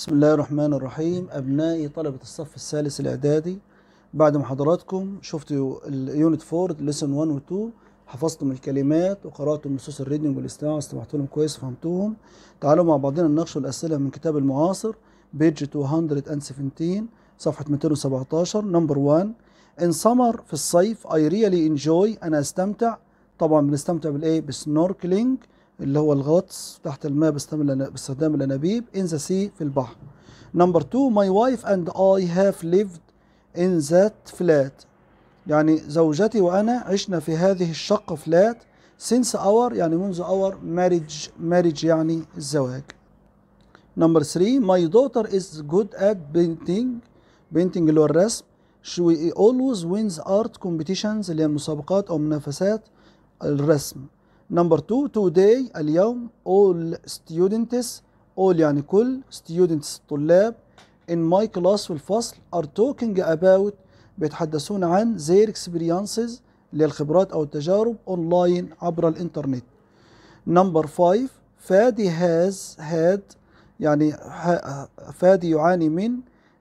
بسم الله الرحمن الرحيم أبنائي طلبة الصف الثالث الإعدادي بعد محاضراتكم شفتوا اليونت فورد ليسون 1 و 2 حفظتم الكلمات وقرأتم نصوص الريدنج والاستماع واستمعتم كويس وفهمتوهم تعالوا مع بعضنا نناقش الأسئلة من كتاب المعاصر بيج 217 صفحة 217 نمبر 1 إن سمر في الصيف أي ريلي انجوي أنا أستمتع طبعا بنستمتع بالإيه بالسنوركلينج اللي هو الغطس تحت الماء باستخدام الأنابيب in the sea في البحر number two my wife and I have lived in that flat يعني زوجتي وأنا عشنا في هذه الشقة فلات since our يعني منذ our marriage marriage يعني الزواج number three my daughter is good at painting painting اللي هو الرسم she always wins art competitions اللي هي المسابقات أو منافسات الرسم نمبر 2 today اليوم all students all يعني كل students الطلاب in my class في الفصل are talking about بيتحدثون عن their experiences للخبرات أو التجارب أونلاين عبر الإنترنت نمبر 5 فادي has had يعني فادي يعاني من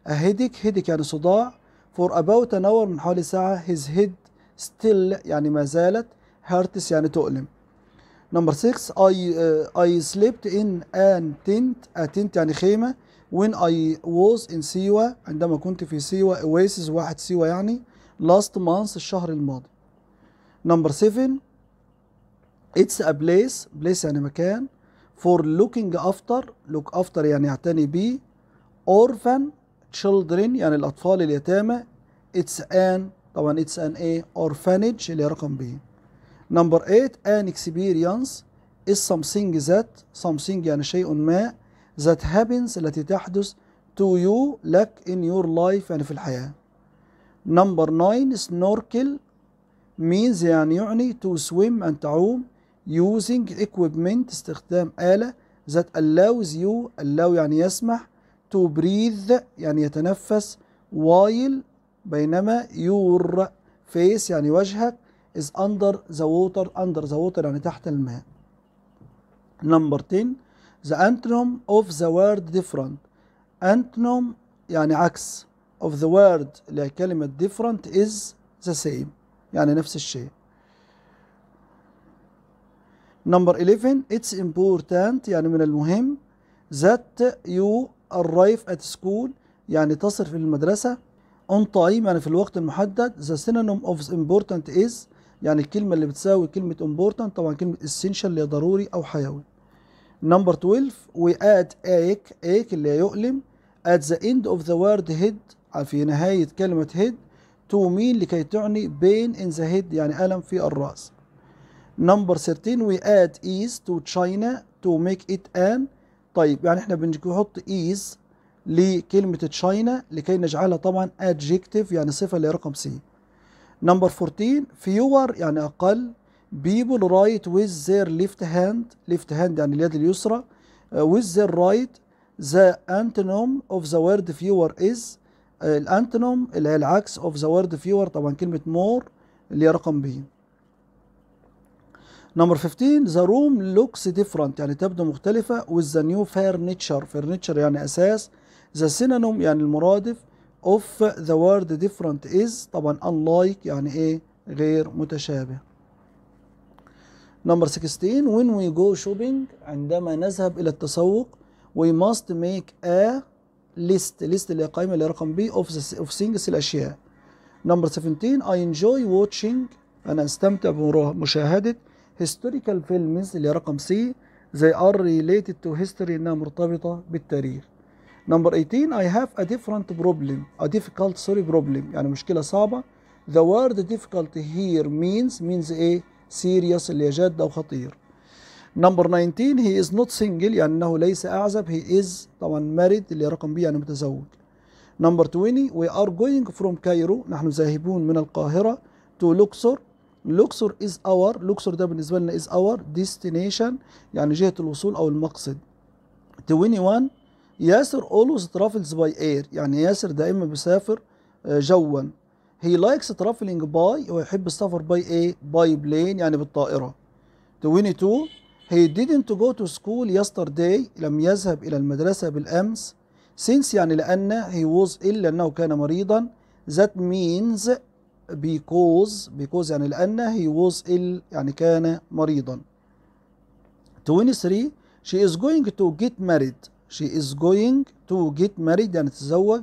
a headache headache يعني صداع for about an hour من حوالي ساعة his head still يعني ما زالت hurts يعني تؤلم نمبر 6 اي اي سليبت ان ان تنت اتنت يعني خيمه وين اي ووز ان سيوا عندما كنت في سيوا اويسز واحد سيوا يعني لاست مانث الشهر الماضي نمبر 7 اتس ا بليس بليس يعني مكان فور لوكينج افتر لوك افتر يعني يعتني بيه اورفان تشيلدرن يعني الاطفال اليتامى اتس ان طبعا اتس ان ايه اورفانج اللي هي رقم ب Number 8 an experience is something that something يعني شيء ما that happens التي تحدث to you لك in your life يعني في الحياة Number 9 snorkel means يعني يعني to swim أن تعوم using equipment استخدام آلة that allows you allow يعني يسمح to breathe يعني يتنفس while بينما your face يعني وجهك is under the water under the water يعني تحت الماء number 10 the antonym of the word different antonym يعني عكس of the word اللي هي كلمة different is the same يعني نفس الشيء number 11 it's important يعني من المهم that you arrive at school يعني تصل في المدرسة on time يعني في الوقت المحدد the synonym of important is يعني الكلمة اللي بتساوي كلمة important طبعا كلمة essential اللي ضروري أو حيوي نمبر 12 we add ache ache اللي يؤلم at the end of the word head في نهاية كلمة head to mean لكي تعني pain in the head يعني ألم في الرأس نمبر 13 we add ease to China to make it an طيب يعني احنا بنحط ease لكلمة China لكي نجعلها طبعا adjective يعني صفة لرقم سي نمبر 14 فيور يعني أقل people write with their left hand left hand يعني اليد اليسرى uh, with their right the antonym of the word fewer is uh, الانتونوم اللي هي العكس of the word fewer طبعا كلمة more اللي هي رقم ب نمبر 15 the room looks different يعني تبدو مختلفة with the new furniture furniture يعني أساس the synonym يعني المرادف of the word different is طبعا unlike يعني ايه غير متشابه number 16 when we go shopping عندما نذهب الى التسوق we must make a list list اللي قائمه اللي رقم B of, the, of things الاشياء number 17 I enjoy watching انا استمتع بمشاهده historical films اللي رقم C they are related to history انها مرتبطه بالتاريخ Number 18 I have a different problem a difficult sorry problem يعني مشكلة صعبة The word difficult here means means ايه serious اللي هي جاد أو خطير Number 19 he is not single يعني أنه ليس أعزب he is طبعا married اللي رقم بي يعني متزوج Number 20 we are going from Cairo نحن ذاهبون من القاهرة to Luxor Luxor is our Luxor ده بالنسبه لنا is our destination يعني جهه الوصول او المقصد 21 ياسر اولوز ترافلز باي اير يعني ياسر دائما بيسافر آه، جوا هي لايكس ترافلينج باي ويحب السفر باي ايه باي بلين يعني بالطائره 22 هي didnt go to school yesterday لم يذهب الى المدرسه بالامس since يعني لان هي ووز الا انه كان مريضا that means because because يعني لان هي ووز ال يعني كان مريضا 23 she is going to get married she is going to get married يعني تتزوج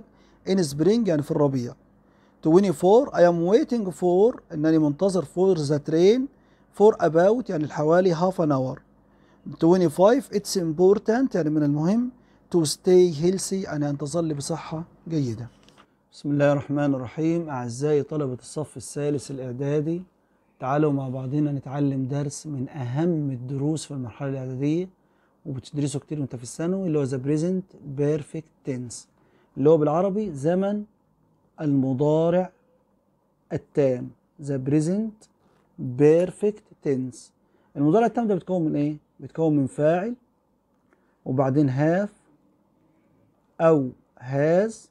in spring يعني في الربيع 24 I am waiting for إنني منتظر for the train for about يعني حوالي half an hour 25 it's important يعني من المهم to stay healthy يعني أن تظل بصحة جيدة بسم الله الرحمن الرحيم أعزائي طلبة الصف الثالث الإعدادي تعالوا مع بعضنا نتعلم درس من أهم الدروس في المرحلة الإعدادية وبتدرسه كتير وانت في الثانوي اللي هو ذا بريزنت بيرفكت تنس اللي هو بالعربي زمن المضارع التام ذا بريزنت بيرفكت تنس المضارع التام ده بيتكون من ايه؟ بيتكون من فاعل وبعدين هاف او هاز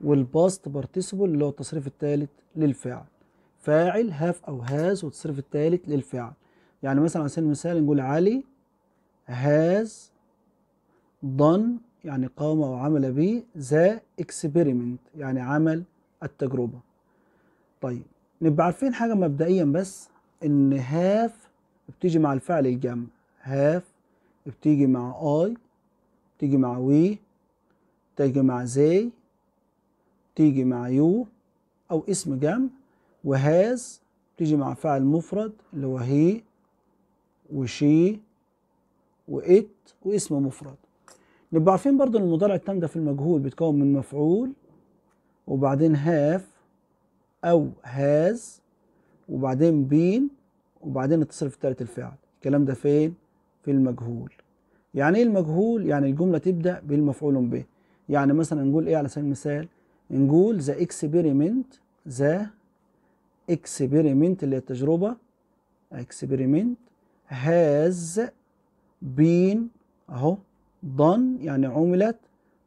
والباست بارتيسيبل اللي هو التصريف الثالث للفعل فاعل هاف او هاز والتصريف الثالث للفعل يعني مثلا على سبيل المثال نقول علي has done يعني قام وعمل به ذا experiment يعني عمل التجربة طيب نبقى عارفين حاجة مبدئيا بس إن have بتيجي مع الفعل الجمع have بتيجي مع I بتيجي مع we بتيجي مع they بتيجي مع you أو اسم جمع وهاز بتيجي مع فعل مفرد اللي هو هي وشي وات واسم مفرد نبقى عارفين برضو ان المضارع التام ده في المجهول بيتكون من مفعول وبعدين هاف او هاز وبعدين بين وبعدين التصرف الثالث الفعل الكلام ده فين في المجهول يعني ايه المجهول يعني الجمله تبدا بالمفعول به يعني مثلا نقول ايه على سبيل المثال نقول ذا اكسبيرمنت ذا اكسبيرمنت اللي هي التجربه اكسبيرمنت هاز بين اهو ضن يعني عملت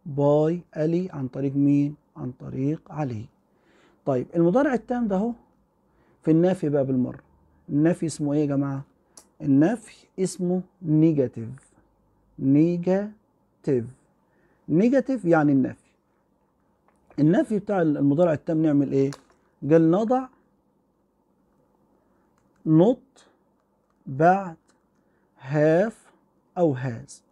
باي الي عن طريق مين عن طريق علي طيب المضارع التام ده اهو في النفي بقى بالمره النفي اسمه ايه يا جماعه النفي اسمه نيجاتيف نيجاتيف نيجاتيف يعني النفي النفي بتاع المضارع التام نعمل ايه قال نضع نط بعد هاف أو هاز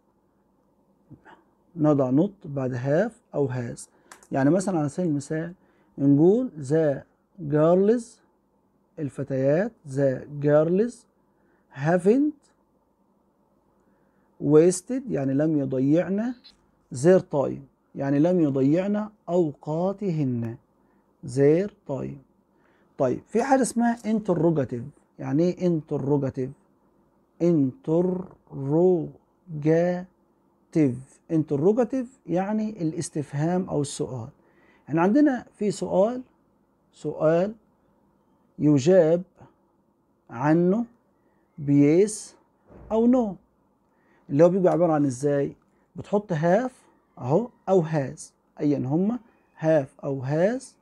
نضع نط بعد هاف أو هاز يعني مثلا على سبيل المثال نقول ذا girls الفتيات ذا girls هافنت ويستد يعني لم يضيعن زير تايم يعني لم يضيعن أوقاتهن زير تايم طيب في حاجة اسمها انتروجاتيف يعني ايه انتروجاتيف انتروجاتيف انتروجاتيف يعني الاستفهام او السؤال يعني عندنا في سؤال سؤال يجاب عنه بيس او نو اللي هو بيبقى عباره عن ازاي بتحط هاف اهو او هاز ايا هما هاف او هاز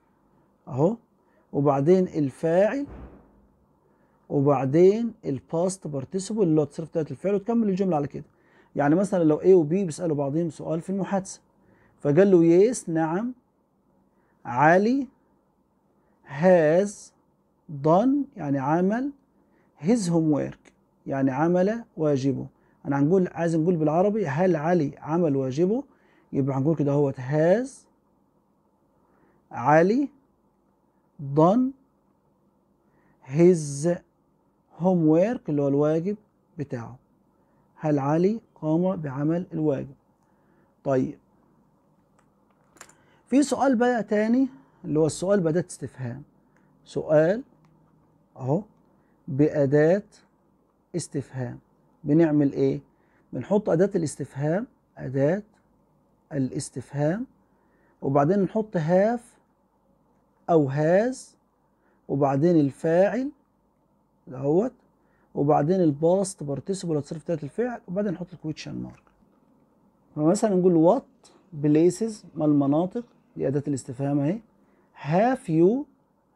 اهو وبعدين الفاعل وبعدين الباست بارتيسيبل اللي هو تصرف تلاته الفعل وتكمل الجمله على كده يعني مثلا لو A وB بيسالوا بعضهم سؤال في المحادثه فقال له يس نعم علي has done يعني عمل his homework يعني عمل واجبه انا هنقول عايز نقول بالعربي هل علي عمل واجبه يبقى هنقول كده هو has علي done his هوم ويرك اللي هو الواجب بتاعه هل علي قام بعمل الواجب طيب في سؤال بقى تاني اللي هو السؤال بأداة استفهام سؤال اهو بأداة استفهام بنعمل ايه بنحط أداة الاستفهام أداة الاستفهام وبعدين نحط هاف أو هاز وبعدين الفاعل دهوت وبعدين الباست بارتيسيبل هتصرف تلات الفعل وبعدين نحط الكويتشن مارك فمثلا نقول وات بليسز ما المناطق دي اداه الاستفهام اهي هاف يو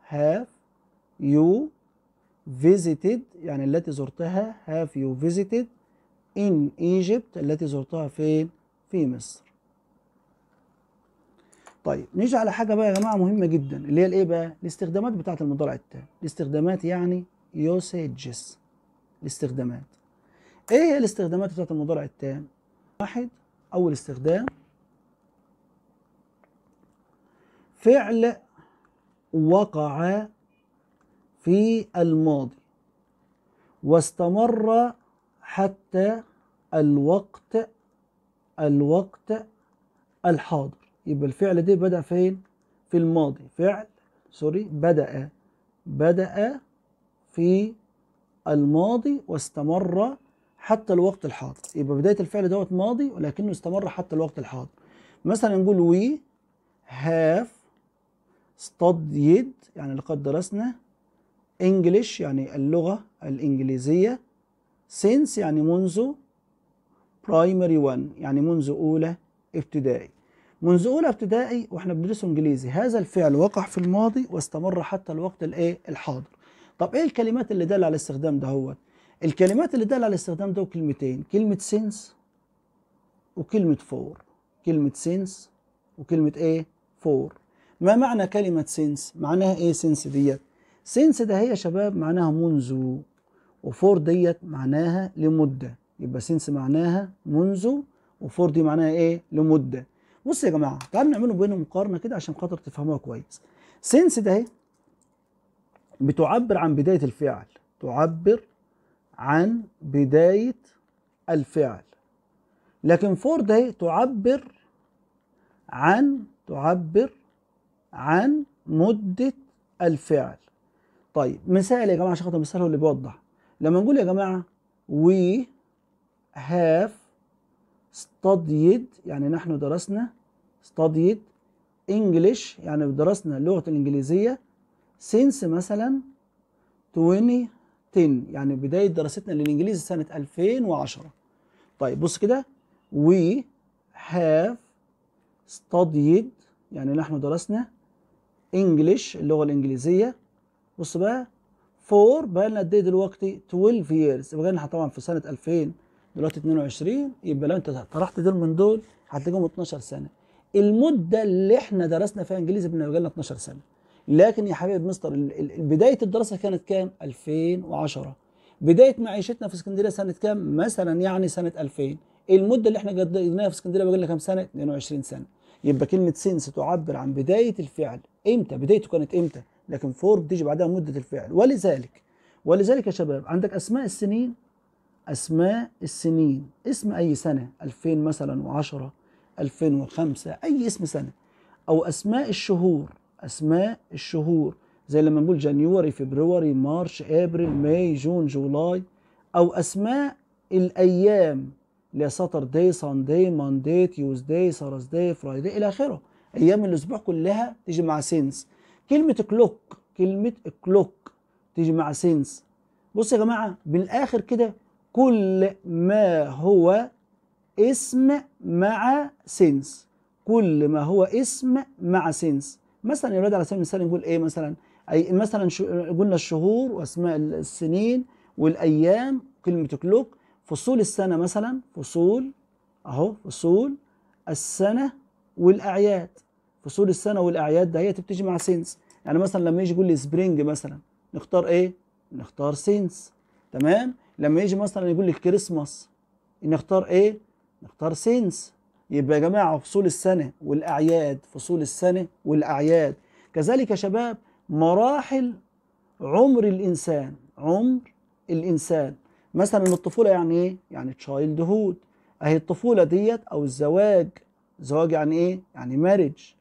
هاف يو فيزيتد يعني التي زرتها هاف يو فيزيتد ان ايجيبت التي زرتها فين في مصر طيب نيجي على حاجه بقى يا جماعه مهمه جدا اللي هي الايه بقى الاستخدامات بتاعه المضارع التام الاستخدامات يعني usages الاستخدامات ايه هي الاستخدامات بتاعت المضارع التام واحد اول استخدام فعل وقع في الماضي واستمر حتى الوقت الوقت الحاضر يبقى الفعل ده بدأ فين في الماضي فعل سوري بدأ بدأ في الماضي واستمر حتى الوقت الحاضر يبقى بداية الفعل دوت ماضي ولكنه استمر حتى الوقت الحاضر مثلا نقول وي هاف studied يعني لقد درسنا انجلش يعني اللغة الإنجليزية since يعني منذ برايمري one يعني منذ أولى ابتدائي منذ أولى ابتدائي واحنا بندرس إنجليزي هذا الفعل وقع في الماضي واستمر حتى الوقت الإيه الحاضر طب ايه الكلمات اللي داله على الاستخدام ده هو الكلمات اللي داله على الاستخدام ده كلمتين كلمه سينس وكلمه فور كلمه سينس وكلمه ايه فور ما معنى كلمه سينس معناها ايه سينس ديت سينس ده هي شباب معناها منذ وفور ديت معناها لمده يبقى سينس معناها منذ وفور دي معناها ايه لمده بص يا جماعه تعالوا نعملوا بينهم مقارنه كده عشان خاطر تفهموها كويس سينس ده اهي بتعبر عن بداية الفعل تعبر عن بداية الفعل لكن فور داي تعبر عن تعبر عن مدة الفعل طيب مثال يا جماعة عشان خاطر مثال هو اللي بيوضح لما نقول يا جماعة we have studied يعني نحن درسنا studied English يعني درسنا اللغة الإنجليزية سينس مثلا 2010 يعني بداية دراستنا للإنجليزي سنة 2010 طيب بص كده we have studied يعني نحن درسنا English اللغة الإنجليزية بص بقى for بقى لنا قد إيه دلوقتي 12 years يبقى احنا طبعا في سنة 2000 دلوقتي 22 يبقى لو أنت طرحت دول من دول هتلاقيهم 12 سنة المدة اللي احنا درسنا فيها إنجليزي بنبقى لنا 12 سنة لكن يا حبيب مستر بدايه الدراسه كانت كام 2010 بدايه معيشتنا في اسكندريه سنه كام مثلا يعني سنه 2000 المده اللي احنا قضيناها في اسكندريه بقى لنا كام سنه 22 سنه يبقى كلمه سنس تعبر عن بدايه الفعل امتى بدايته كانت امتى لكن فور بتيجي بعدها مده الفعل ولذلك ولذلك يا شباب عندك اسماء السنين اسماء السنين اسم اي سنه 2000 مثلا و10 2005 اي اسم سنه او اسماء الشهور اسماء الشهور زي لما نقول جانيوري فبروري مارش ابريل ماي جون جولاي او اسماء الايام اللي هي ساترداي سانداي مانداي تيوزداي سارسداي فرايداي الى اخره ايام الاسبوع كلها تيجي مع سينس كلمه كلوك كلمه كلوك تيجي مع سينس بص يا جماعه من الاخر كده كل ما هو اسم مع سينس كل ما هو اسم مع سينس مثلا يا اولاد على سبيل المثال نقول ايه مثلا اي مثلا قلنا الشهور واسماء السنين والايام كلمه كلوك فصول السنه مثلا فصول اهو فصول السنه والاعياد فصول السنه والاعياد ده هي بتيجي مع سينس يعني مثلا لما يجي يقول لي سبرينج مثلا نختار ايه نختار سينس تمام لما يجي مثلا يقول لي كريسماس نختار ايه نختار سينس يبقى يا جماعة فصول السنة والأعياد فصول السنة والأعياد كذلك يا شباب مراحل عمر الإنسان عمر الإنسان مثلا الطفولة يعني إيه؟ يعني تشايلد هود أهي الطفولة ديت أو الزواج الزواج يعني إيه؟ يعني مارج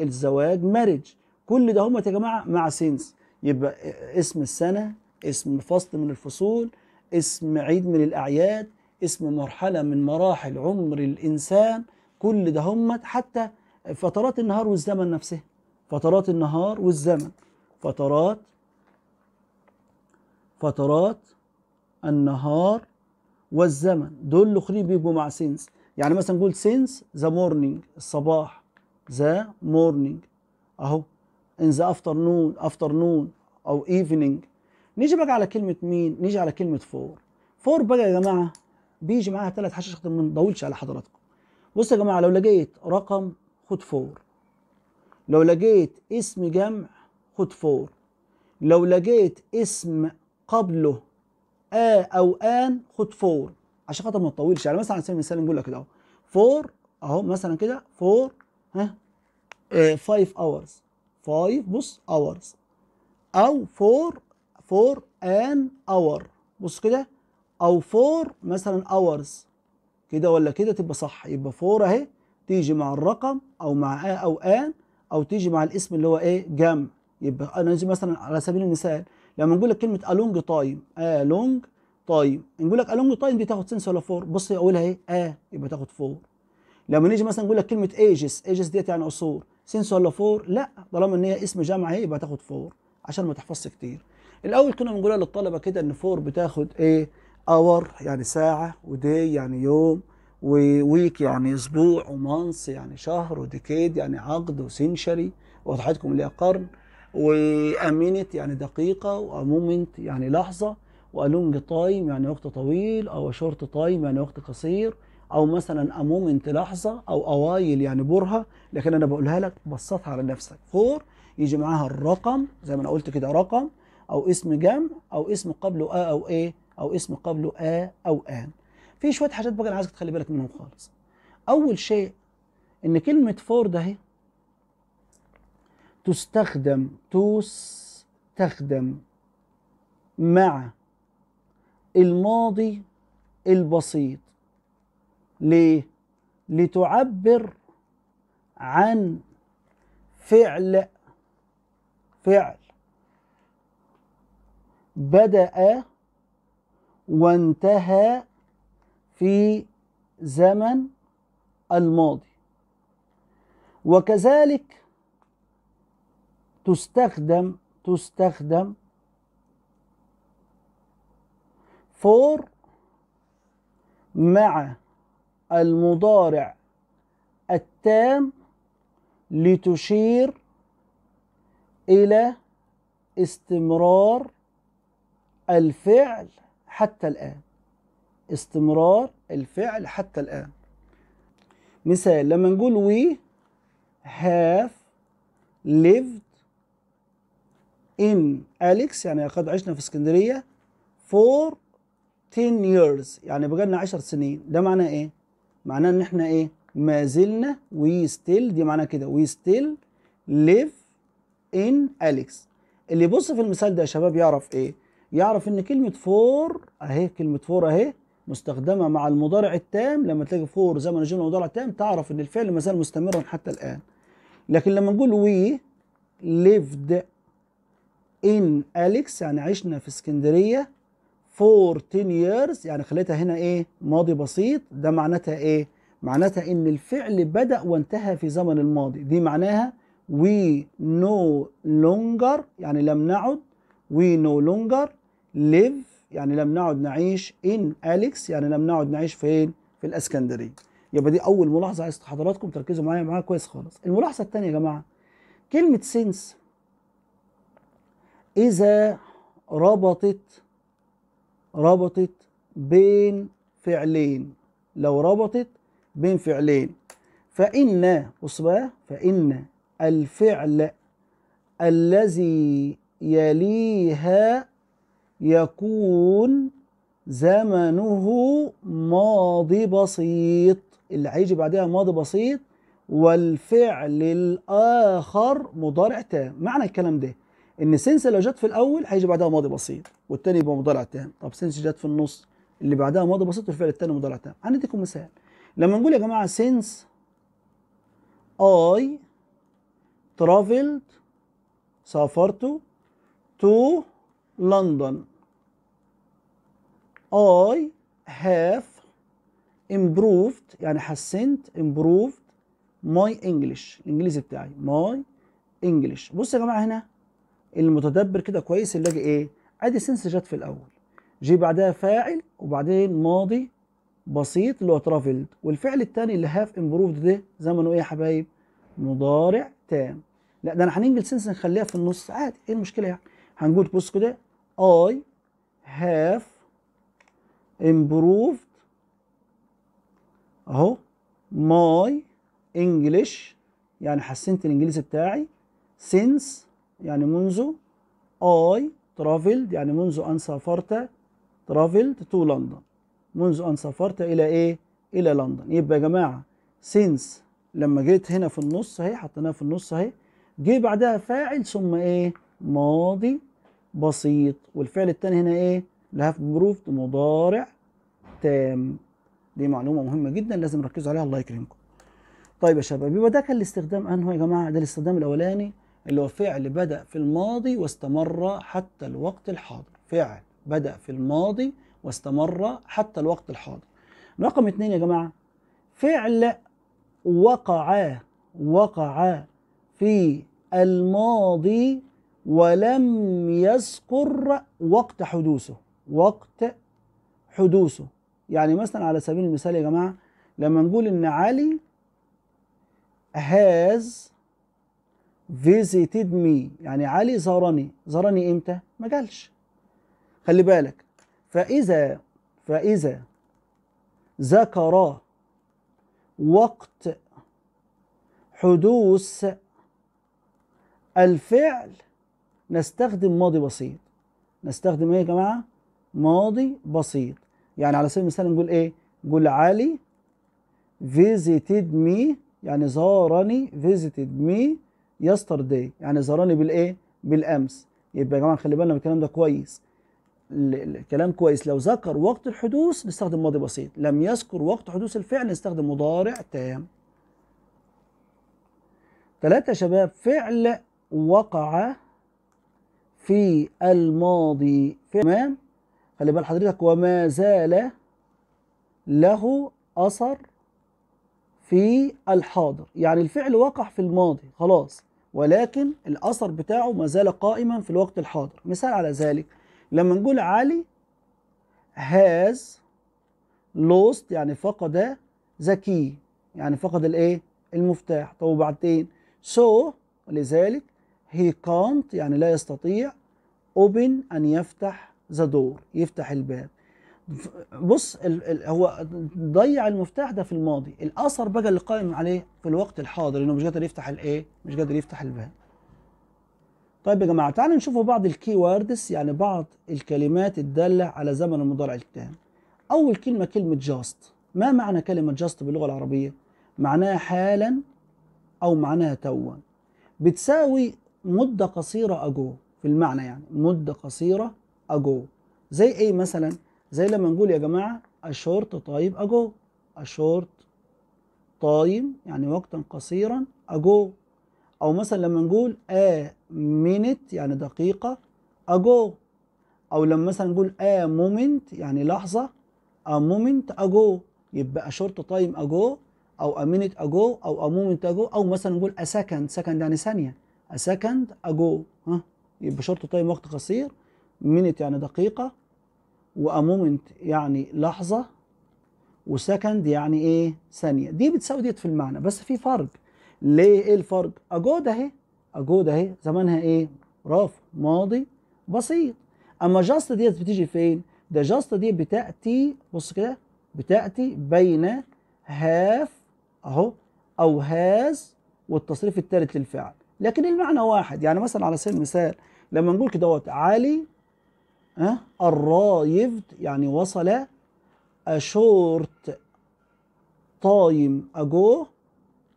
الزواج مارج كل ده هما يا جماعة مع سينس يبقى اسم السنة اسم فصل من الفصول اسم عيد من الأعياد اسم مرحلة من مراحل عمر الإنسان كل ده هم حتى فترات النهار والزمن نفسها فترات النهار والزمن فترات فترات النهار والزمن دول الاخرين بيبقوا مع سينس يعني مثلا نقول سينس ذا مورنينج الصباح ذا مورنينج اهو ان ذا افترنون افترنون او ايفنينج نيجي بقى على كلمه مين نيجي على كلمه فور فور بقى يا جماعه بيجي معاها ثلاث حشاشات ما نطولش على حضراتكم بصوا يا جماعه لو لقيت رقم خد فور لو لقيت اسم جمع خد فور لو لقيت اسم قبله آ أو آن خد فور عشان خاطر ما تطولش يعني مثلا على سبيل المثال نقول لك كده أهو فور أهو مثلا كده فور ها 5 أورز 5 بص أورز أو فور فور آن أور بص كده او فور مثلا اورز كده ولا كده تبقى صح يبقى فور اهي تيجي مع الرقم او مع او ان او تيجي مع الاسم اللي هو ايه جمع يبقى انا مثلا على سبيل المثال لما نقول لك كلمه الونج تايم ا لونج تايم نقول لك الونج تايم دي تاخد سنس ولا فور بص اقولها ايه ا يبقى تاخد فور لما نيجي مثلا نقول لك كلمه ايجس ايجس ديت يعني عصور سنس ولا فور لا طالما ان هي اسم جمع اهي يبقى تاخد فور عشان ما تحفظش كتير الاول كنا بنقولها للطلبه كده ان فور بتاخد ايه اور يعني ساعة ودي يعني يوم وويك يعني اسبوع ومانس يعني شهر وديكيد يعني عقد وسنشري وضحتكم اللي قرن وامينت يعني دقيقة ومومنت يعني لحظة والونج تايم يعني وقت طويل او شورت تايم يعني وقت قصير او مثلا امومنت لحظة او اوايل يعني برهة لكن انا بقولها لك بسطها على نفسك فور يجي معاها الرقم زي ما انا قلت كده رقم او اسم جمع او اسم قبله ا او ايه او اسم قبله آ او آن في شويه حاجات بقى انا عايزك تخلي بالك منهم خالص اول شيء ان كلمه فور ده هي تستخدم تستخدم مع الماضي البسيط ليه لتعبر عن فعل فعل بدأ وانتهى في زمن الماضي وكذلك تستخدم تستخدم فور مع المضارع التام لتشير إلى استمرار الفعل حتى الآن استمرار الفعل حتى الآن مثال لما نقول we have lived in أليكس يعني قد عشنا في اسكندرية for 10 years يعني بقالنا 10 سنين ده معناه ايه؟ معناه ان احنا ايه؟ ما زلنا we still دي معناها كده we still live in أليكس اللي يبص في المثال ده يا شباب يعرف ايه؟ يعرف ان كلمه فور اهي كلمه فور اهي مستخدمه مع المضارع التام لما تلاقي فور زمن الجمله المضارع التام تعرف ان الفعل ما زال مستمرا حتى الان لكن لما نقول وي ليفد ان اليكس يعني عشنا في اسكندريه فور 10 years يعني خليتها هنا ايه ماضي بسيط ده معناتها ايه معناتها ان الفعل بدا وانتهى في زمن الماضي دي معناها وي نو لونجر يعني لم نعد وي نو لونجر ليف يعني لم نعد نعيش ان أليكس يعني لم نعد نعيش فين؟ في الاسكندريه. يبقى دي أول ملاحظة عايز حضراتكم تركزوا معايا معاها كويس خالص. الملاحظة الثانية يا جماعة كلمة سينس إذا ربطت ربطت بين فعلين لو ربطت بين فعلين فإن بص بقى فإن الفعل الذي يليها يكون زمنه ماضي بسيط اللي هيجي بعدها ماضي بسيط والفعل الآخر مضارع تام معنى الكلام ده إن سنس لو جت في الأول هيجي بعدها ماضي بسيط والتاني يبقى مضارع تام طب سنس جت في النص اللي بعدها ماضي بسيط والفعل التاني مضارع تام هنديكم مثال لما نقول يا جماعة سنس I traveled سافرت to لندن I have improved يعني حسنت improved my English الانجليزي بتاعي my English بص يا جماعه هنا المتدبر كده كويس اللي ايه ادي سنس جت في الاول جي بعدها فاعل وبعدين ماضي بسيط اللي هو ترافلد والفعل الثاني اللي هاف امبروفد ده زمنه ايه يا حبايب مضارع تام لا ده انا هننجل سنس نخليها في النص عادي ايه المشكله يعني هنقول بص كده I have improved اهو my English يعني حسنت الانجليزي بتاعي since يعني منذ I traveled يعني منذ ان سافرت traveled to لندن منذ ان سافرت الى ايه الى لندن يبقى يا جماعه since لما جيت هنا في النص اهي حطيناها في النص اهي جه بعدها فاعل ثم ايه ماضي بسيط والفعل التاني هنا ايه لهاف بروفد مضارع تام دي معلومه مهمه جدا لازم نركزوا عليها الله يكرمكم طيب يا شباب يبقى ده كان الاستخدام انه يا جماعه ده الاستخدام الاولاني اللي هو فعل بدا في الماضي واستمر حتى الوقت الحاضر فعل بدا في الماضي واستمر حتى الوقت الحاضر رقم اتنين يا جماعه فعل وقع وقع في الماضي ولم يذكر وقت حدوثه وقت حدوثه يعني مثلا على سبيل المثال يا جماعة لما نقول إن علي has visited me يعني علي زارني زارني إمتى؟ ما جالش خلي بالك فإذا فإذا ذكر وقت حدوث الفعل نستخدم ماضي بسيط نستخدم ايه يا جماعه ماضي بسيط يعني على سبيل المثال نقول ايه نقول علي فيزيتد مي يعني زارني فيزيتد مي يسترداي يعني زارني بالايه بالامس يبقى يا جماعه خلي بالنا من الكلام ده كويس الكلام كويس لو ذكر وقت الحدوث نستخدم ماضي بسيط لم يذكر وقت حدوث الفعل نستخدم مضارع تام ثلاثة شباب فعل وقع في الماضي تمام خلي بال حضرتك وما زال له أثر في الحاضر يعني الفعل وقع في الماضي خلاص ولكن الأثر بتاعه ما زال قائما في الوقت الحاضر مثال على ذلك لما نقول علي هاز لوست يعني فقد ذكي يعني فقد الايه المفتاح طب وبعدين سو so, لذلك he can't يعني لا يستطيع open أن يفتح the door يفتح الباب بص الـ الـ هو ضيع المفتاح ده في الماضي الاثر بقى اللي قائم عليه في الوقت الحاضر انه مش قادر يفتح الايه مش قادر يفتح الباب طيب يا جماعه تعالوا نشوفوا بعض الكي واردز يعني بعض الكلمات الداله على زمن المضارع التام اول كلمه كلمه جاست ما معنى كلمه جاست باللغه العربيه معناها حالا او معناها توا بتساوي مدة قصيرة أجو في المعنى يعني مدة قصيرة أجو زي إيه مثلا زي لما نقول يا جماعة time طيب ago أجو short طايم يعني وقتا قصيرا أجو أو مثلا لما نقول a minute يعني دقيقة أجو أو لما مثلا نقول a moment يعني لحظة a moment ago يبقى a short time طيب ago او a minute ago او a moment ago او مثلا نقول a second second يعني ثانيه a second ago ها يبقى شرط تايم طيب وقت قصير minute يعني دقيقه و a moment يعني لحظه وسكند يعني ايه ثانيه دي بتساوي ديت في المعنى بس في فرق ليه ايه الفرق اجو ده اهي اجو ده اهي زمانها ايه رف ماضي بسيط اما جاست ديت بتيجي فين ده جاست دي بتاتي بص كده بتاتي بين هاف اهو او هاز والتصريف الثالث للفعل لكن المعنى واحد يعني مثلا على سبيل المثال لما نقول كده علي ها أه؟ يعني وصل أشورت تايم أجو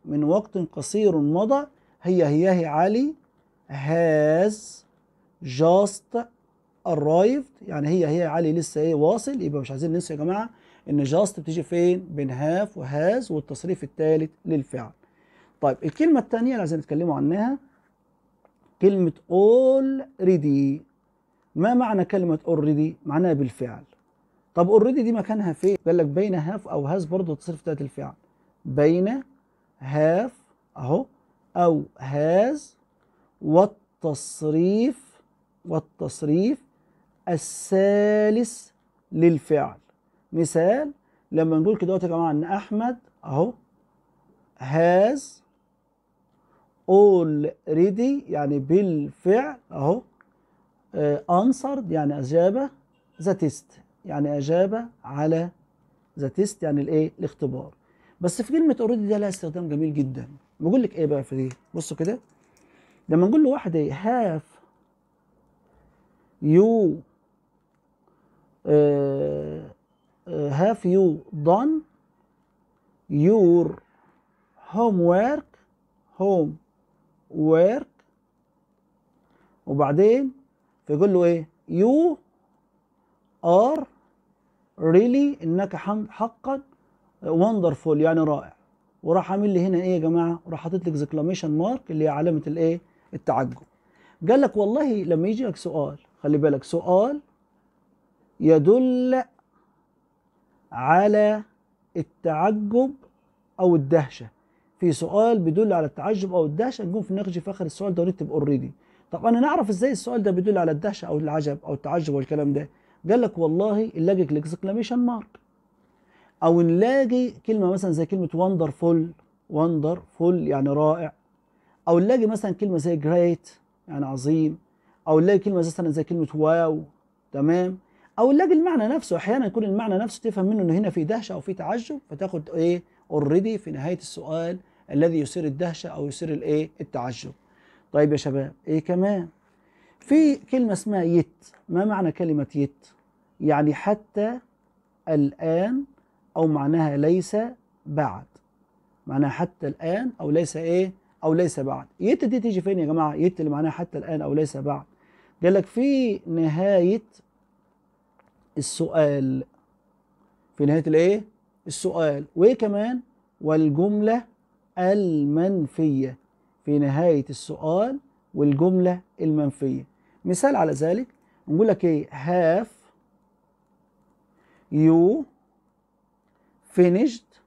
من وقت قصير مضى هي هي هي علي هاز جاست arrived يعني هي هي علي لسه ايه واصل يبقى مش عايزين ننسى يا جماعه ان جاست بتيجي فين بين هاف وهاز والتصريف الثالث للفعل طيب الكلمة الثانية لازم نتكلموا عنها كلمة already ما معنى كلمة already؟ معناها بالفعل طب already دي مكانها فين؟ قال لك بين هاف أو هاز برضه تصرف تلات الفعل بين هاف أهو أو هاز والتصريف والتصريف الثالث للفعل مثال لما نقول كده يا جماعة إن أحمد أهو هاز already يعني بالفعل اهو آه، answered يعني اجابه ذا تيست يعني اجابه على ذا تيست يعني الايه الاختبار بس في كلمه already ده لها استخدام جميل جدا بقول لك ايه بقى في دي بصوا كده لما نقول لواحد ايه هاف يو هاف يو دون يور هوم ورك هوم work وبعدين فيقول له ايه you are really انك حقا wonderful يعني رائع وراح عامل لي هنا ايه يا جماعه راح حاطط لك زكلاميشن مارك اللي هي علامه الايه التعجب قال لك والله لما يجي لك سؤال خلي بالك سؤال يدل على التعجب او الدهشه في سؤال بيدل على التعجب او الدهشه نقوم في نخجي في اخر السؤال ده ونكتب اوريدي طب انا نعرف ازاي السؤال ده بيدل على الدهشه او العجب او التعجب والكلام ده قال لك والله نلاقي الاكسكلاميشن مارك او نلاقي كلمه مثلا زي كلمه وندرفول وندرفول يعني رائع او نلاقي مثلا كلمه زي جريت يعني عظيم او نلاقي كلمه مثلا زي كلمه واو تمام او نلاقي المعنى نفسه احيانا يكون المعنى نفسه تفهم منه ان هنا في دهشه او في تعجب فتاخد ايه اوريدي في نهايه السؤال الذي يثير الدهشه او يثير الايه التعجب طيب يا شباب ايه كمان في كلمه اسمها يت ما معنى كلمه يت يعني حتى الان او معناها ليس بعد معناها حتى الان او ليس ايه او ليس بعد يت دي تيجي فين يا جماعه يت اللي معناها حتى الان او ليس بعد قال لك في نهايه السؤال في نهايه الايه السؤال وايه كمان والجمله المنفية في نهاية السؤال والجملة المنفية مثال على ذلك نقول لك ايه have you finished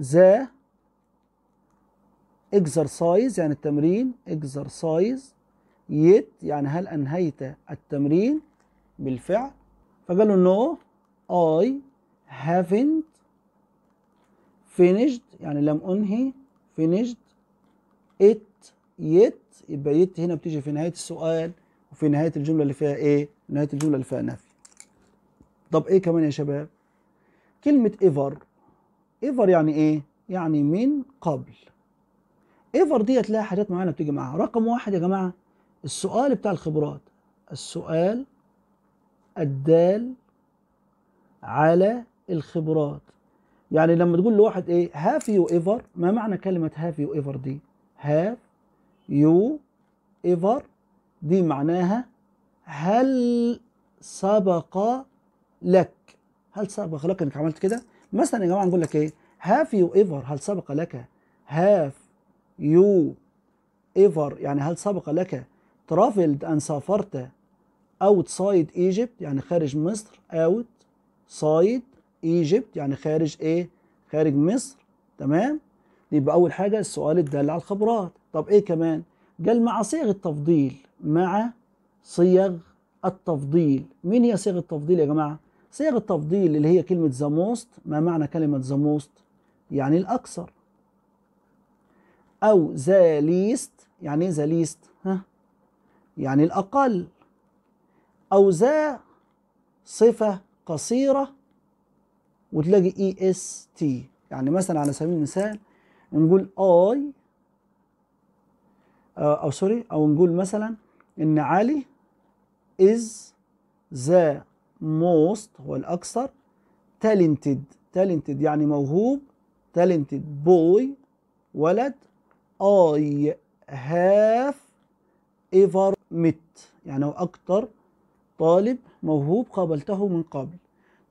the exercise يعني التمرين exercise yet يعني هل أنهيت التمرين بالفعل فقال له no I haven't finished يعني لم أنهي finished it yet يبقى يت هنا بتيجي في نهاية السؤال وفي نهاية الجملة اللي فيها إيه؟ نهاية الجملة اللي فيها نفي. طب إيه كمان يا شباب؟ كلمة ever ever يعني إيه؟ يعني من قبل. ايفر ديت لها حاجات معينه بتيجي معاها رقم واحد يا جماعه السؤال بتاع الخبرات السؤال الدال على الخبرات يعني لما تقول لواحد ايه هاف يو ايفر ما معنى كلمه هاف يو ايفر دي هاف يو ايفر دي معناها هل سبق لك هل سبق لك انك عملت كده مثلا يا جماعه نقول لك ايه هاف يو ايفر هل سبق لك هاف يو ايفر يعني هل سبق لك ترافلد ان سافرت اوت سايد ايجيبت يعني خارج مصر اوت سايد ايجيبت يعني خارج ايه خارج مصر تمام يبقى اول حاجه السؤال الدال على الخبرات طب ايه كمان قال مع صيغ التفضيل مع صيغ التفضيل مين هي صيغ التفضيل يا جماعه صيغ التفضيل اللي هي كلمه ذا ما معنى كلمه ذا يعني الاكثر او زاليست يعني ايه ذا ها يعني الاقل او ذا صفه قصيره وتلاقي اي اس تي يعني مثلا على سبيل المثال نقول اي آه، او سوري او نقول مثلا ان علي از ذا موست هو الاكثر talented talented يعني موهوب talented boy ولد I have ever met يعني هو اكثر طالب موهوب قابلته من قبل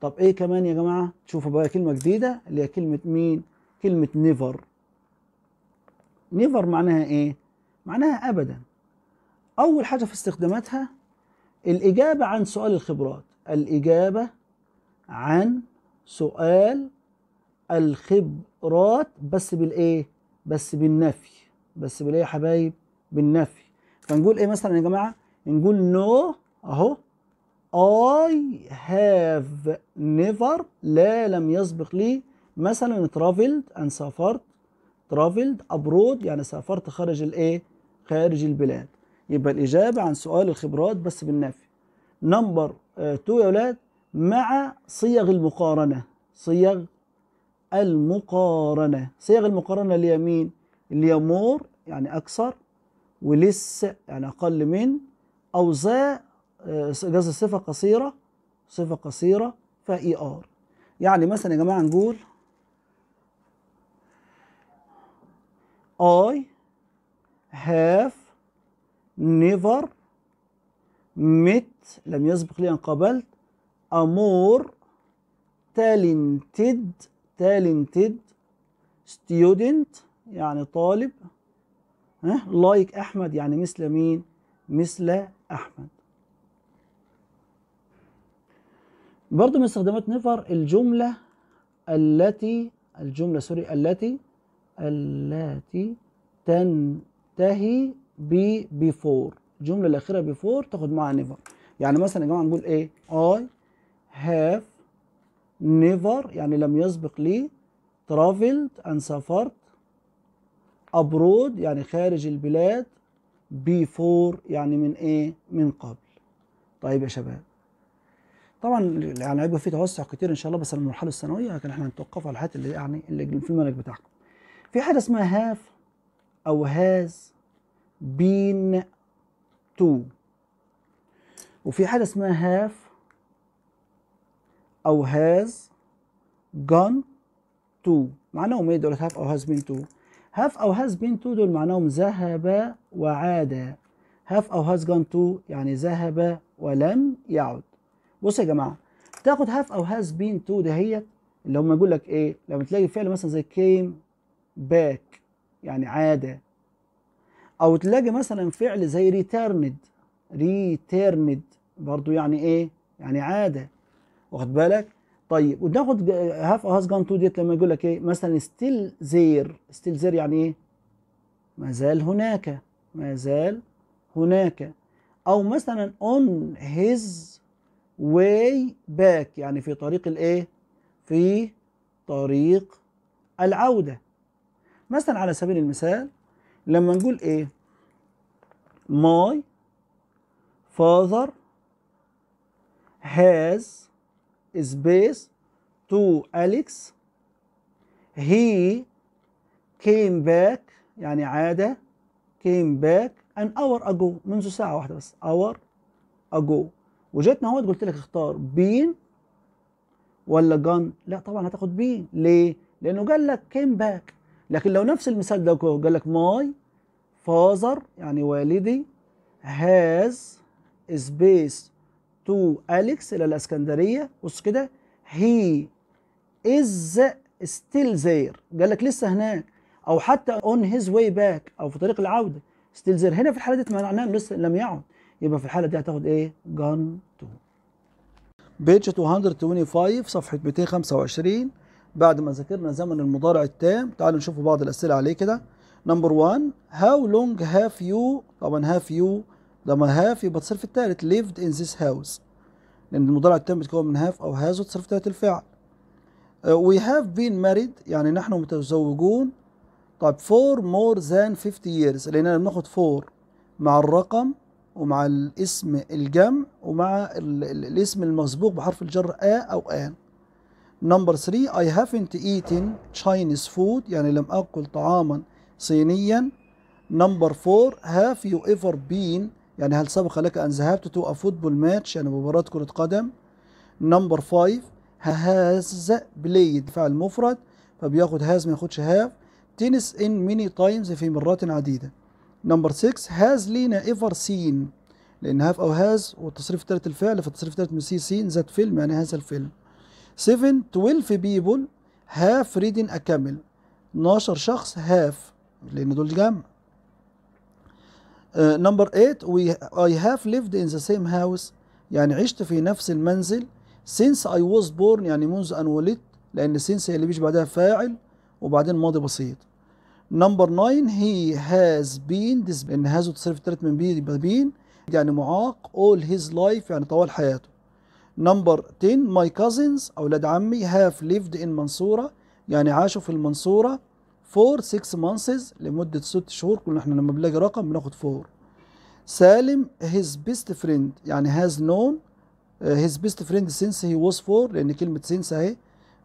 طب ايه كمان يا جماعه تشوفوا بقى كلمه جديده اللي هي كلمه مين كلمه نيفر نيفر معناها ايه معناها ابدا اول حاجه في استخداماتها الاجابه عن سؤال الخبرات الاجابه عن سؤال الخبرات بس بالايه بس بالنفي بس بالايه يا حبايب بالنفي فنقول ايه مثلا يا جماعه نقول نو اهو I have never لا لم يسبق لي مثلا traveled and سافرت traveled abroad يعني سافرت خارج الإيه؟ خارج البلاد يبقى الإجابة عن سؤال الخبرات بس بالنفي نمبر 2 آه، يا ولاد مع صيغ المقارنة صيغ المقارنة صيغ المقارنة اللي هي مين؟ اللي هي مور يعني أكثر ولس يعني أقل من أو ذا قصدي آه، صفه قصيره صفه قصيره فاي ار e يعني مثلا يا جماعه نقول I have never met لم يسبق لي أن قابلت a more talented talented student يعني طالب ها like أحمد يعني مثل مين؟ مثل أحمد برضو من استخدامات نيفر الجملة التي الجملة سوري التي التي تنتهي ب before الجملة الأخيرة before تاخد معها نيفر يعني مثلا يا جماعة نقول إيه I have never يعني لم يسبق لي traveled أن سافرت abroad يعني خارج البلاد before يعني من إيه من قبل طيب يا شباب طبعا يعني هيبقى في توسع كتير ان شاء الله بس المرحله الثانويه لكن احنا هنتوقف على الحاجات اللي يعني اللي في المنهج بتاعكم في حاجه اسمها هاف او هاز بين تو وفي حاجه اسمها هاف او هاز جون تو معناهم ايه دول هاف او هاز بين تو هاف او هاز بين تو دول معناهم ذهب وعاد هاف او هاز جون تو يعني ذهب ولم يعد بصوا يا جماعه تاخد هاف او هاز بين تو دهيت اللي هم يقول لك ايه لما تلاقي فعل مثلا زي كيم باك يعني عاده او تلاقي مثلا فعل زي ريتيرند ريتيرند برضو يعني ايه يعني عاده واخد بالك طيب وتاخد هاف او هاز جان تو ديت لما يقول لك ايه مثلا ستيل زير ستيل زير يعني ايه ما زال هناك ما زال هناك او مثلا اون هيز واي باك يعني في طريق الايه في طريق العودة مثلا على سبيل المثال لما نقول ايه my father has space to Alex he came back يعني عادة came back an hour ago منذ ساعة واحدة بس hour ago وجيتنا اهوت قلت لك اختار بين ولا جان لا طبعا هتاخد بين ليه لانه قال لك كيم باك لكن لو نفس المثال ده قال لك ماي فازر يعني والدي هاز سبيس تو اليكس الى الاسكندريه بص كده هي از ستيل زير قال لك لسه هناك او حتى اون هيز واي باك او في طريق العوده ستيل زير هنا في الحاله دي معناها لسه لم يعد يبقى في الحاله دي هتاخد ايه جان 2 بيج 225 صفحه 225 بعد ما ذاكرنا زمن المضارع التام تعالوا نشوف بعض الاسئله عليه كده نمبر 1 هاو لونج هاف يو طبعا هاف يو لما هاف يبقى تصرف الثالث ليفد ان ذيس هاوس لان المضارع التام بيتكون من هاف او هاز وتصرف ثالث الفعل وي هاف بين ماريد يعني نحن متزوجون طيب فور مور ذان 50 years لاننا بناخد فور مع الرقم ومع الاسم الجمع ومع الاسم المسبوق بحرف الجر آ أو آن نمبر 3 I haven't eaten Chinese food يعني لم أكل طعاما صينيا نمبر 4 have you ever been يعني هل سبق لك أن ذهبت to a football match يعني مباراة كرة قدم نمبر 5 has played فعل مفرد فبياخد has ما ياخدش have tennis in many times في مرات عديدة نمبر 6 هاز لينا ايفر سين لان هاف او هاز والتصريف الثالث الفعل فالتصريف الثالث من سي سين ذات فيلم يعني هذا الفيلم 7 12 بيبل هاف ريدن اكمل 12 شخص هاف لان دول جمع نمبر 8 وي اي هاف ليفد ان ذا سيم هاوس يعني عشت في نفس المنزل since I was born يعني منذ أن ولدت لأن سينس هي اللي بيجي بعدها فاعل وبعدين ماضي بسيط نمبر 9 هي هاز بين ان هاز وتصرف التالت من بين يبقى بين يعني معاق all his life يعني طوال حياته نمبر 10 my cousins أولاد عمي have lived in منصورة يعني عاشوا في المنصورة for 6 months لمدة 6 شهور كنا احنا لما بنلاقي رقم بناخد 4 سالم his best friend يعني has known آه، his best friend since he was 4 لأن كلمة سينس أهي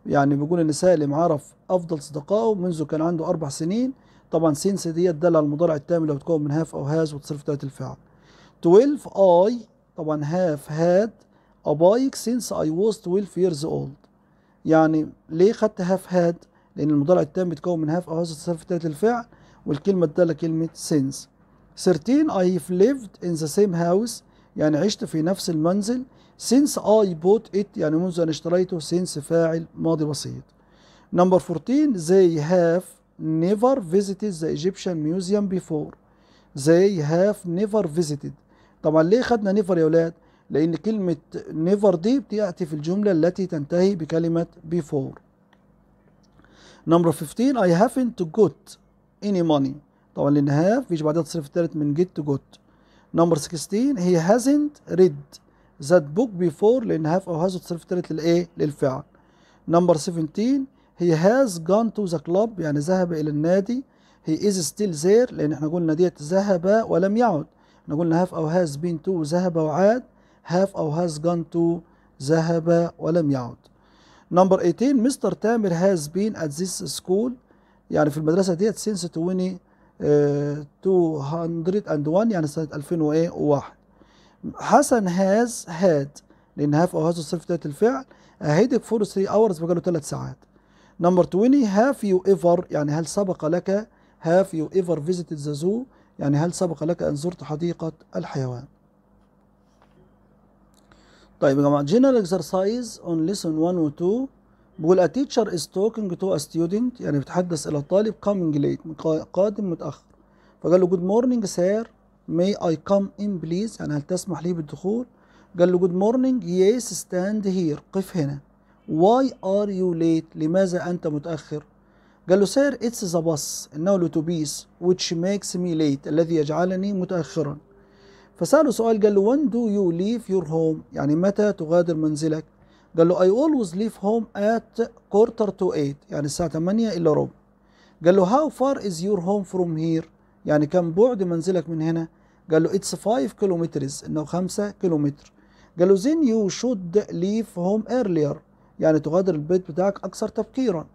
يعني بيقول ان سالم عرف افضل صدقائه منذ كان عنده اربع سنين طبعا سينس ديت دل على المضارع التام اللي بتكون من هاف او هاز وتصرف تلات الفعل 12 اي طبعا هاف هاد ابايك سينس اي ووز 12 years اولد يعني ليه خدت هاف هاد لان المضارع التام بيتكون من هاف او هاز وتصرف تلات الفعل والكلمه الداله كلمه سينس 13 I've ليفد ان ذا سيم هاوس يعني عشت في نفس المنزل سينس اي بوت ات يعني منذ ان اشتريته سينس فاعل ماضي بسيط نمبر 14 زي هاف نيفر فيزيتد ذا ايجيبشن ميوزيوم بيفور زي هاف نيفر فيزيتد طبعا ليه خدنا نيفر يا اولاد لان كلمه نيفر دي بتاتي في الجمله التي تنتهي بكلمه بيفور نمبر 15 اي هافنت جوت اني ماني طبعا لان هاف بيجي بعدها تصرف الثالث من جيت تو جوت نمبر 16 هي هازنت ريد that book before لأن هاف أو has تالت للإيه؟ للفعل. Number 17 he has gone to the club يعني ذهب إلى النادي he is still there لأن احنا قلنا ديت ذهب ولم يعد. احنا قلنا هاف أو has been to ذهب وعاد هاف أو has gone to ذهب ولم يعد. Number 18 مستر تامر has been at this school يعني في المدرسة ديت since 20 201 آه، يعني سنة 2001 حسن هاز هاد لان هاف او هاز صرف ذات الفعل اهيدك فور 3 اورز فقال له 3 ساعات نمبر 20 هاف يو ايفر يعني هل سبق لك هاف يو ايفر فيزيتد ذا زو يعني هل سبق لك ان زرت حديقه الحيوان طيب يا جماعه جنرال اكسرسايز on ليسون 1 و 2 بيقول ا teacher از توكينج تو ا ستودنت يعني بتحدث الى طالب كامينج ليت قادم متاخر فقال له جود مورنينج سير may I come in please يعني هل تسمح لي بالدخول قال له good morning yes stand here قف هنا why are you late لماذا أنت متأخر قال له sir it's the bus إنه الأتوبيس which makes me late الذي يجعلني متأخرا فسأله سؤال قال له when do you leave your home يعني متى تغادر منزلك قال له I always leave home at quarter to eight يعني الساعة 8 إلا ربع قال له how far is your home from here يعني كم بعد منزلك من هنا قال له اتس 5 كيلومترز انه 5 كيلومتر قال له زين يو شود ليف هوم ايرلير يعني تغادر البيت بتاعك اكثر تبكيرا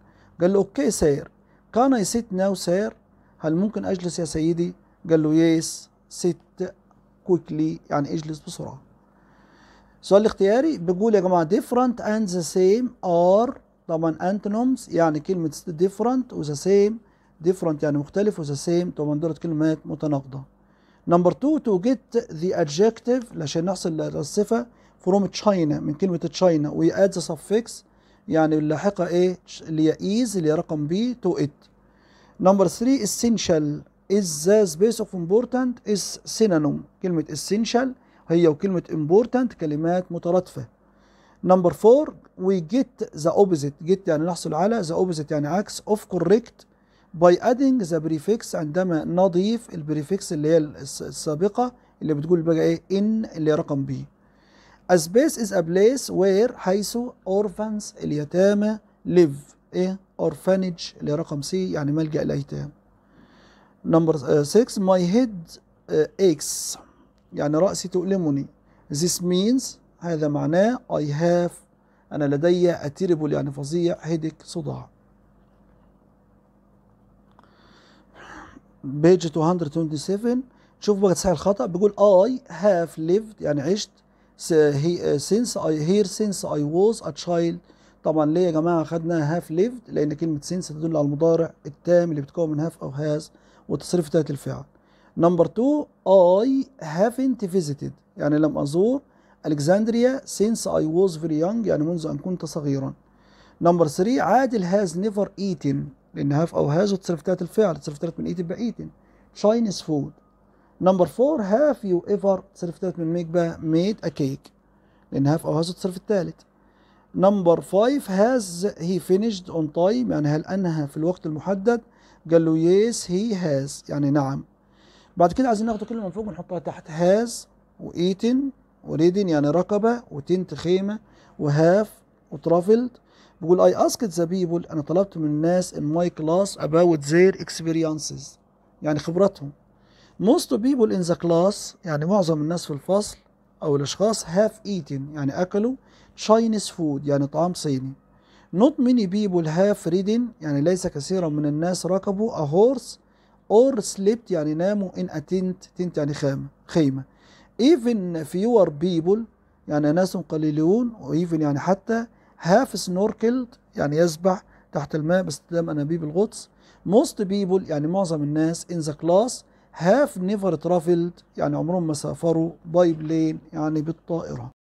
قال له اوكي سير كان اي سيت ناو سير هل ممكن اجلس يا سيدي قال له يس سيت كويكلي يعني اجلس بسرعه السؤال الاختياري بيقول يا جماعه different and the same are طبعا antonyms يعني كلمه different و the same different يعني مختلف و the same طبعا دولت كلمات متناقضه نمبر 2 تو جيت ذا ادجكتيف عشان نحصل على الصفه فروم تشاينا من كلمه تشاينا وي اد ذا سفكس يعني اللاحقه ايه اللي هي ايز اللي هي رقم بي تو ات نمبر 3 اسينشال از ذا سبيس اوف امبورتانت از سينانوم كلمه اسينشال هي وكلمه امبورتانت كلمات مترادفه نمبر 4 وي جيت ذا اوبوزيت جيت يعني نحصل على ذا اوبوزيت يعني عكس اوف كوركت by adding the prefix عندما نضيف البريفكس اللي هي السابقة اللي بتقول بقى ايه in اللي رقم بي A space is a place where حيث orphans اليتامى live ايه orphanage اللي رقم سي يعني ملجأ الأيتام نمبر 6 my head آه، aches يعني رأسي تؤلمني this means هذا معناه I have أنا لدي a terrible يعني فظيع headache صداع بيج 227 شوف بقى تصحيح الخطا بيقول اي هاف ليفد يعني عشت سينس اي هير since I was a child طبعا ليه يا جماعه خدنا هاف ليفد لان كلمه سينس تدل على المضارع التام اللي بيتكون من هاف او هاز وتصريف تاء الفعل نمبر 2 I haven't visited يعني لم ازور الكسندريا since I was very young يعني منذ ان كنت صغيرا نمبر 3 عادل has never eaten لأن هاف أو هاز تصرف تلات الفعل تصرف تلات من إيتن بإيتن Chinese food نمبر فور هاف يو ايفر تصرف تالت من ميك بقى ميد ا كيك لان هاف او هاز التصرف التالت نمبر فايف هاز هي فينيشد اون تايم يعني هل انهى في الوقت المحدد قال له يس هي هاز يعني نعم بعد كده عايزين ناخد كل من فوق ونحطها تحت هاز وايتن وريدن يعني رقبه وتنت خيمه وهاف وترافلد بيقول I asked the people انا طلبت من الناس in my class about their experiences يعني خبراتهم most people in the class يعني معظم الناس في الفصل او الاشخاص have eaten يعني اكلوا Chinese food يعني طعام صيني not many people have ridden يعني ليس كثيرا من الناس ركبوا a horse or slept يعني ناموا in a tent tent يعني خيمة خيمة even fewer people يعني ناس قليلون even يعني حتى هاف سنوركلد يعني يسبح تحت الماء باستخدام أنابيب الغطس most people يعني معظم الناس in the class have never traveled يعني عمرهم ما سافروا باي بلين يعني بالطائرة